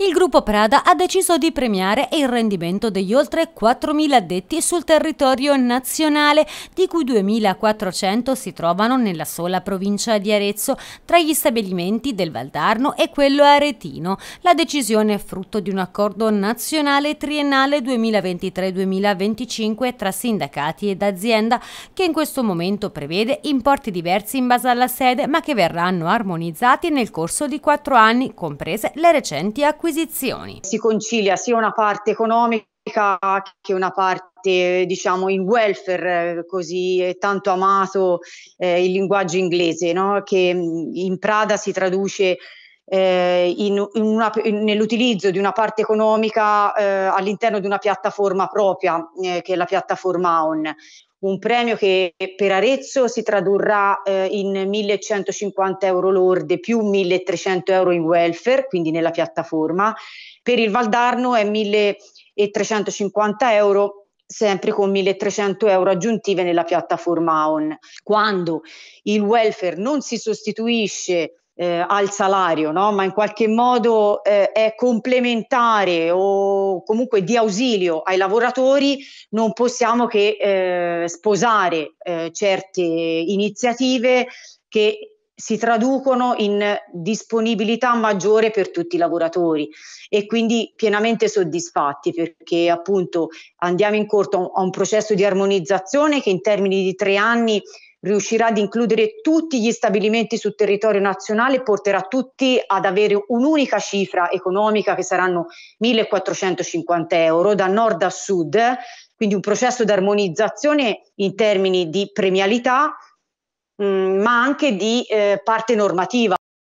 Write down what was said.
il gruppo Prada ha deciso di premiare il rendimento degli oltre 4.000 addetti sul territorio nazionale, di cui 2.400 si trovano nella sola provincia di Arezzo, tra gli stabilimenti del Valdarno e quello aretino. La decisione è frutto di un accordo nazionale triennale 2023-2025 tra sindacati ed azienda, che in questo momento prevede importi diversi in base alla sede, ma che verranno armonizzati nel corso di quattro anni, comprese le recenti acquisizioni acquisizioni. Si concilia sia una parte economica che una parte diciamo il welfare così eh, tanto amato eh, il linguaggio inglese no? che mm, in Prada si traduce eh, in, in una, nell'utilizzo di una parte economica eh, all'interno di una piattaforma propria eh, che è la piattaforma ON un premio che per Arezzo si tradurrà eh, in 1150 euro lorde più 1300 euro in welfare, quindi nella piattaforma. Per il Valdarno è 1350 euro sempre con 1300 euro aggiuntive nella piattaforma ON. Quando il welfare non si sostituisce eh, al salario, no? ma in qualche modo eh, è complementare o comunque di ausilio ai lavoratori, non possiamo che eh, sposare eh, certe iniziative che si traducono in disponibilità maggiore per tutti i lavoratori e quindi pienamente soddisfatti perché appunto andiamo in corto a un processo di armonizzazione che in termini di tre anni riuscirà ad includere tutti gli stabilimenti sul territorio nazionale porterà tutti ad avere un'unica cifra economica che saranno 1.450 euro da nord a sud, quindi un processo di armonizzazione in termini di premialità, mh, mm, ma anche di eh, parte normativa.